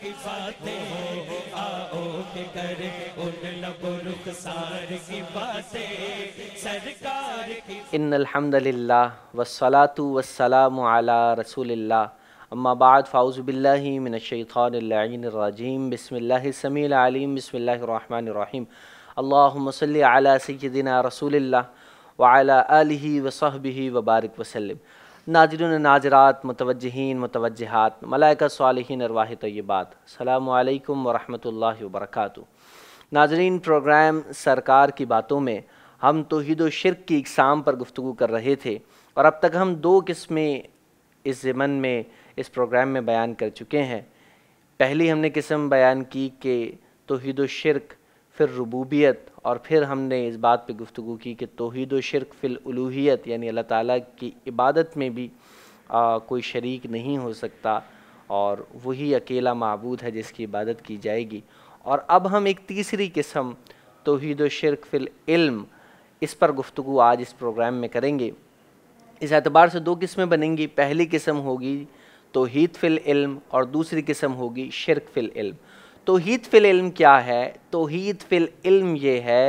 की बातें आओ के उन रुखसार की बातें सरकार की इन अल्हम्दुलिल्लाह वस्सलातु वस्सलामु अला रसूलिल्लाह अम्मा बाद फ़ाउज़ बिल्लाहि मिनश्शैतानिर्रजीम बिस्मिल्लाह समील अलीम बिस्मिल्लाहिर रहमानिर रहीम अल्लाहुम्म सल्लि अला सय्यिदिना व अला आलिहि व वसल्लम नाजरन नाजरात मतवजहन मतवजहत मलाइका सालहन अरवाह तयबात अल्लाम वरहल वरक नाजरीन प्रोग्राम सरकार की बातों में हम तोहद व शिरक की इकसाम पर गुफ्तु कर रहे थे और अब तक हम दो किस्में इस ज़मन में इस प्रोग्राम में बयान कर चुके हैं पहली हमने किस्म बयान की कि तोहद व शिरक फिर रबूबियत और फिर हमने इस बात पे गुफ्तु की कि तोहद व शिरक फ़िलूहीत यानी अल्लाह ताला की इबादत में भी आ, कोई शरीक नहीं हो सकता और वही अकेला मबूद है जिसकी इबादत की जाएगी और अब हम एक तीसरी किस्म तोहद व शिरक फ़िल इल्म इस पर गुफ्तु आज इस प्रोग्राम में करेंगे इस एतबार से दो किस्में बनेंगी पहली किस्म होगी तोहद फ़िल इल्म और दूसरी किस्म होगी शिरक फ़िल इल्म तोहद फिल इल्म क्या है तोहद फिल इल्म ये है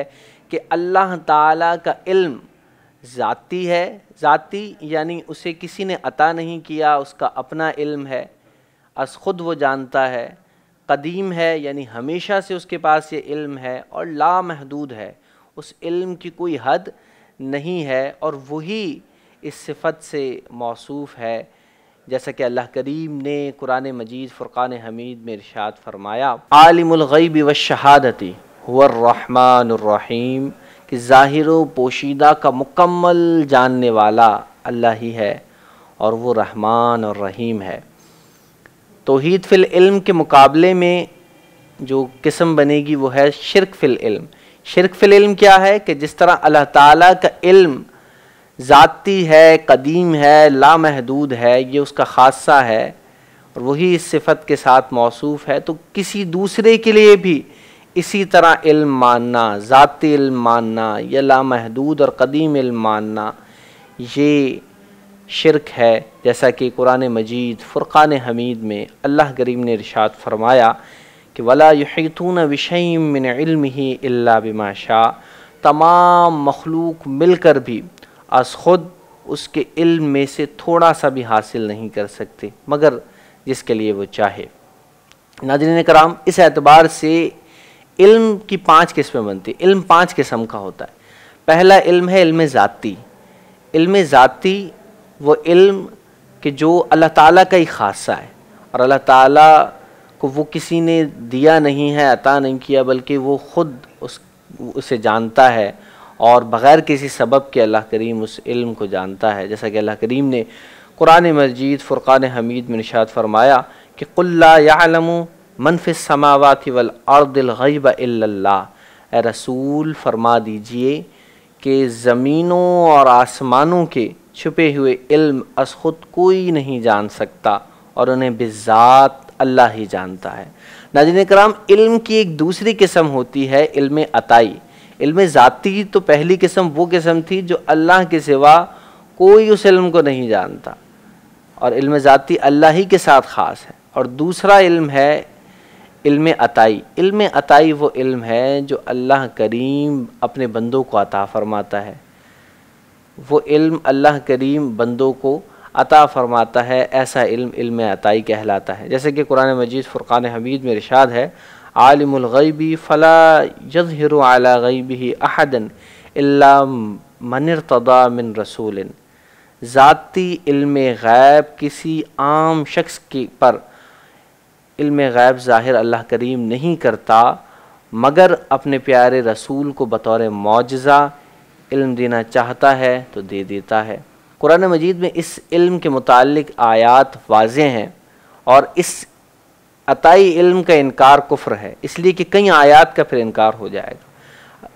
कि अल्लाह ताला का इल्म ज़ाती है ज़ाती यानी उसे किसी ने अता नहीं किया उसका अपना इल्म है अस खुद वो जानता है कदीम है यानी हमेशा से उसके पास ये इल्म है और लामहदूद है उस इल्म की कोई हद नहीं है और वही इस सिफत से मौसूफ़ है जैसा कि अल्लाह करीम ने कुरान मजीद फ़ुरान हमीद में इरशाद फरमाया आलिमगैब व शहादती हुररहमानरहीम कि ज़ाहिर पोशीदा का मुकम्मल जानने वाला अल्लाह ही है और वो रहमान और रहीम है तोहद फिल्म इल्म के मुकाबले में जो किस्म बनेगी वो है शिरक फ़िल इल्म शिरक फ़िल इल्म क्या है कि जिस तरह अल्लाह ताला का इल्म ज़ाती है कदीम है लामहदूद है ये उसका खासा है और वही इस सिफत के साथ मौसू है तो किसी दूसरे के लिए भी इसी तरह इल्म मानना ज़ाती इल्म मानना या लामहदूद और कदीम इल्म मानना ये शिरक है जैसा कि कुरान मजीद फ़ुरक़ान हमीद में अल्लाह करीम ने इरशाद फरमाया कि वला यहीतून विशम इल्म ही अल्ला बिमा शाह तमाम मखलूक मिलकर भी आज ख़ुद उसके इल्म में से थोड़ा सा भी हासिल नहीं कर सकते मगर जिसके लिए वो चाहे नाजरीन कराम इस एतबार से इल्म की पांच किस्में बनती इल्म पांच किस्म का होता है पहला इल्म है इल्म ज़ाती इल्म ज़ाती वो इल्म कि जो अल्लाह ताला का ही खासा है और अल्लाह ताला को वो किसी ने दिया नहीं है अता नहीं किया बल्कि वो ख़ुद उस उसे जानता है और बग़ैर किसी सबब के अल्लाह करीम उस इल्म को जानता है जैसा कि अल्लाह करीम ने कुरान मजीद फ़ुरक़ान हमीद में निशात फरमाया कि कुल्लाम मनफ़ समावाति वल अर्दलगैब अल्ला रसूल फरमा दीजिए कि ज़मीनों और आसमानों के छुपे हुए इल्म अस खुद कोई नहीं जान सकता और उन्हें बिजात अल्लाह ही जानता है नाजिन कराम इल्म की एक दूसरी किस्म होती है इल्म अताई इल्म ज़ाती तो पहली किस्म वो किस्म थी जो अल्लाह के सिवा कोई उस इल्म को नहीं जानता और इल्म ज़ाती अल्लाह ही के साथ ख़ास है और दूसरा इल्म है इल्म अताई इल्म अताई वो इल्म है जो अल्लाह करीम अपने बंदों को अता फ़रमाता है वो इल्म अल्लाह करीम बंदों को अता फ़रमाता है ऐसा इल्म इल्म अताई कहलाता है जैसे कि कुरान मजीद फ़ुरक़ान हमीद में इरशाद है आलिमग़ैबी फ़ला यजहर आला गैबी अहदन मनरतदा मिन रसूल ज़ाती इल्म गैब किसी आम शख्स के पर इल्म गैब ज़ाहिर अल्लाह करीम नहीं करता मगर अपने प्यारे रसूल को बतौर मुजज़ा इल्म देना चाहता है तो दे देता है कुरान मजीद में इस इल्म के मुतालिक आयात वाज हैं और इस अताई इल्म का इनकार कुफ्र है इसलिए कि कई आयात का फिर इनकार हो जाएगा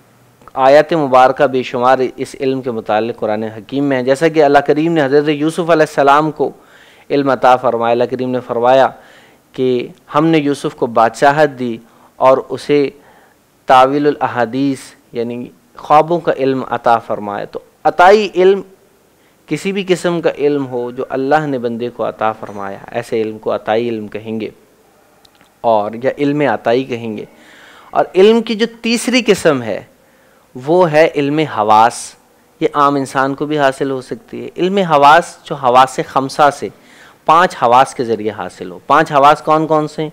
आयत मुबारक बेशुमार इस इल्म के मुताल कुरान हकीम में है जैसा कि अल्लाह करीम ने हज़रत यूसुफ़ सलाम को इल्म अता फरमाया अल्लाह करीम ने फरमाया कि हमने यूसुफ़ को बादशाहत दी और उसे ताविल अहादीस यानी ख्वाबों का इल्म अता फरमाया तो अताई इल्म किसी भी किस्म का इल्म हो जो अल्लाह ने बंदे को अता फरमाया ऐसे इल्म को अताई इल्म कहेंगे और या इल्म आताई कहेंगे और इल्म की जो तीसरी किस्म है वो है इल्म हवास ये आम इंसान को भी हासिल हो सकती है इल्म हवास जो हवास खमसा से पांच हवास के ज़रिए हासिल हो पांच हवास कौन कौन से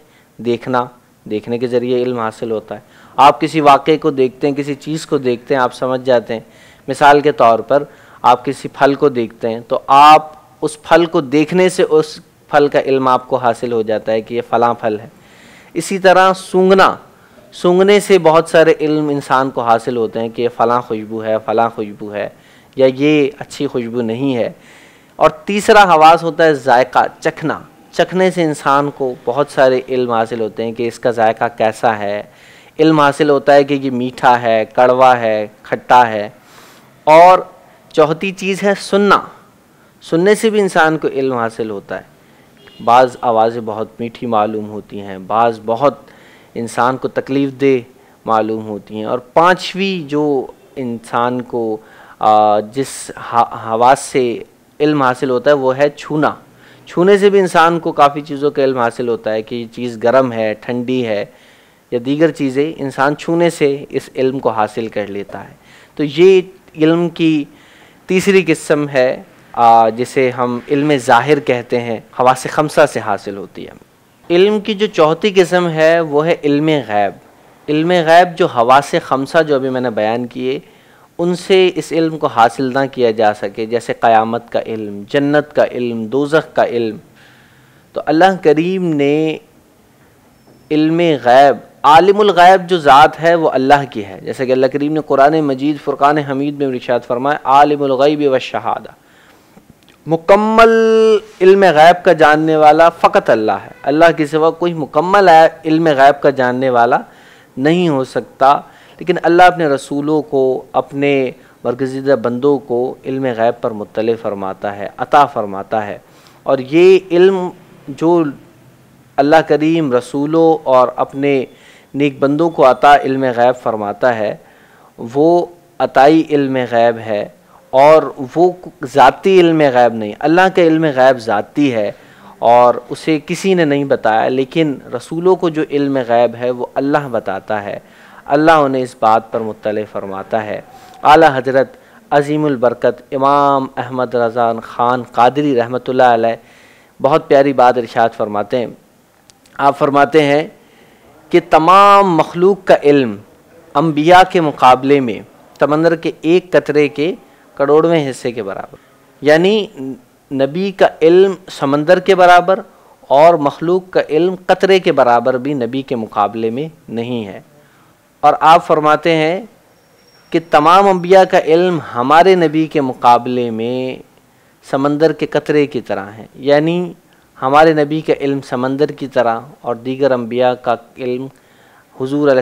देखना देखने के ज़रिए इल्म हासिल होता है आप किसी वाक़े को देखते हैं किसी चीज़ को देखते हैं आप समझ जाते हैं मिसाल के तौर पर आप किसी फल को देखते हैं तो आप उस फल को देखने से उस फल का इल्म आपको हासिल हो जाता है कि ये फ़लाँ फल है इसी तरह सूंघना सूंघने से बहुत सारे इल्म इंसान को हासिल होते हैं कि फ़लाँ खुशबू है फ़लाँ खुशबू है या ये अच्छी खुशबू नहीं है और तीसरा हवास होता है जायका चखना चखने से इंसान को बहुत सारे इल्म हासिल होते हैं कि इसका जायका कैसा है इल्म हासिल होता है कि ये मीठा है कड़वा है खट्टा है और चौथी चीज़ है सुनना सुनने से भी इंसान को इल्म हासिल होता है बाज़ आवाज़ें बहुत मीठी मालूम होती हैं बाज़ बहुत इंसान को तकलीफ़ दे मालूम होती हैं और पांचवी जो इंसान को आ, जिस हवास से इल्म हासिल होता है वो है छूना छूने से भी इंसान को काफ़ी चीज़ों का इल्म हासिल होता है कि ये चीज़ गर्म है ठंडी है या दीगर चीज़ें इंसान छूने से इस इल्म को हासिल कर लेता है तो ये इल्म की तीसरी किस्म है जिसे हम इल्म ज़ाहिर कहते हैं हवा से खमसा से हासिल होती है इल्म की जो चौथी किस्म है वो है इल्म गैब इल्म गैब जो हवा से खमसा जो अभी मैंने बयान किए उनसे इस इल्म को हासिल ना किया जा सके जैसे क़यामत का इल्म जन्नत का इल्म दोजख का इल्म तो अल्लाह करीम ने इल्म गैब गैब जो ज़ात है वो अल्लाह की है जैसे कि अल्लाह करीम ने कुरान मजीद फुरक़ान हमीद में इर्शाद फरमाया गैब व शहादा मुकम्मल इल्म गैब का जानने वाला फ़कत अल्लाह है अल्लाह के सिवा कोई मुकम्मल इल्म गैब का जानने वाला नहीं हो सकता लेकिन अल्लाह अपने रसूलों को अपने बरगजीदा बंदों को इल्म गैब पर मुतल फरमाता है अता फरमाता है और ये इल्म जो अल्लाह करीम रसूलों और अपने नेक बंदों को अता इल्म गैब फरमाता है वो अताई इल्म गैब है और वो ज़ाती इल्म गैब नहीं अल्लाह का इल्म गैब ज़ाती है और उसे किसी ने नहीं बताया लेकिन रसूलों को जो इल्म गैब है वो अल्लाह बताता है अल्लाह उन्हें इस बात पर मुतल फरमाता है आला हजरत अज़ीमबरकत इमाम अहमद रजान ख़ान कादरी रहमत बहुत प्यारी बात इर्शाद फरमाते हैं आप फरमाते हैं कि तमाम मखलूक का इल्म अम्बिया के मुकाबले में समंदर के एक कतरे के करोड़वें हिस्से के बराबर यानी नबी का इल्म समंदर के बराबर और मखलूक का इल्म कतरे के बराबर भी नबी के मुकाबले में नहीं है और आप फरमाते हैं कि तमाम अम्बिया का इल्म हमारे नबी के मुकाबले में समंदर के कतरे की तरह है यानी हमारे नबी का इल्म समंदर की तरह और दीगर अम्बिया का इल्म हजूर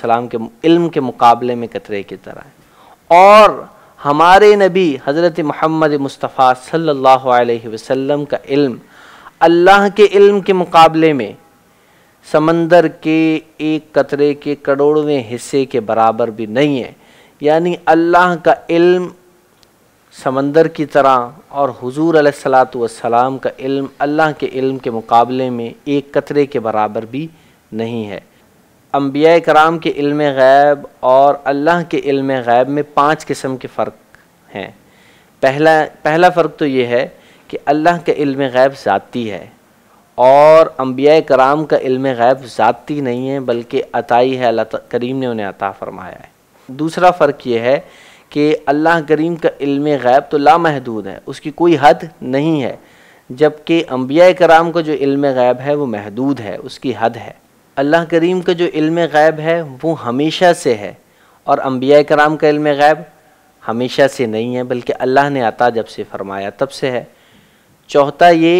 सलाम के इल्म के मुकाबले में कतरे की तरह है और हमारे नबी हज़रत महमद मुस्तफ़ा सल्लल्लाहु अलैहि वसल्लम का इल्म अल्लाह के इल्म के मुकाबले में समंदर के एक कतरे के करोड़वें हिस्से के बराबर भी नहीं है यानी अल्लाह का इल्म समंदर की तरह और हुजूर सलाम का इल्म अल्लाह के इल्म के मुकाबले में एक कतरे के बराबर भी नहीं है अम्बिया कराम के इल्म गैब और अल्लाह के इल्म गैब में पाँच किस्म के फ़र्क हैं पहला पहला फ़र्क तो ये है कि अल्लाह का इल्म गैब ज़ाती है और अम्बिया कराम का इल्म गैब ज़ाती नहीं है बल्कि अतई है अल्लाह करीम ने उन्हें अता फ़रमाया है दूसरा फ़र्क ये है कि अल्लाह करीम का इल्म गैब तो लामहदूद है उसकी कोई हद नहीं है जबकि अम्बिया कराम का जो इल्म गैब है वो महदूद है उसकी हद है अल्लाह करीम का जो इल्म गैब है वो हमेशा से है और अम्बिया कराम का इल्म गैब हमेशा से नहीं है बल्कि अल्लाह ने आता जब से फरमाया तब से है चौथा ये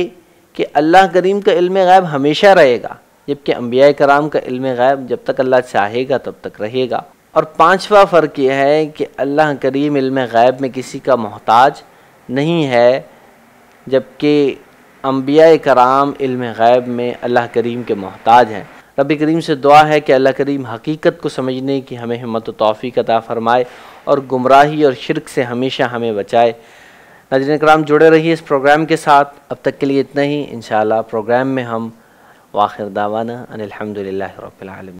कि अल्लाह करीम का इल्म गैब हमेशा रहेगा जबकि अम्बिया कराम का इल्म गैब जब तक अल्लाह चाहेगा तब तक रहेगा और पांचवा फ़र्क यह है कि अल्लाह करीम इल्म गैब में किसी का मोहताज नहीं है जबकि अम्बिया कराम इल्म गैब में अल्लाह करीम के मोहताज हैं रब करीम से दुआ है कि अल्लाह करीम हकीकत को समझने की हमें हिम्मत तोफ़ी अता फ़रमाए और गुमराही और शिरक से हमेशा हमें बचाए नाजरन कराम जुड़े रहिए इस प्रोग्राम के साथ अब तक के लिए इतना ही इन प्रोग्राम में हम वाखिर दावाना अनिलहमदिल्ल रबालम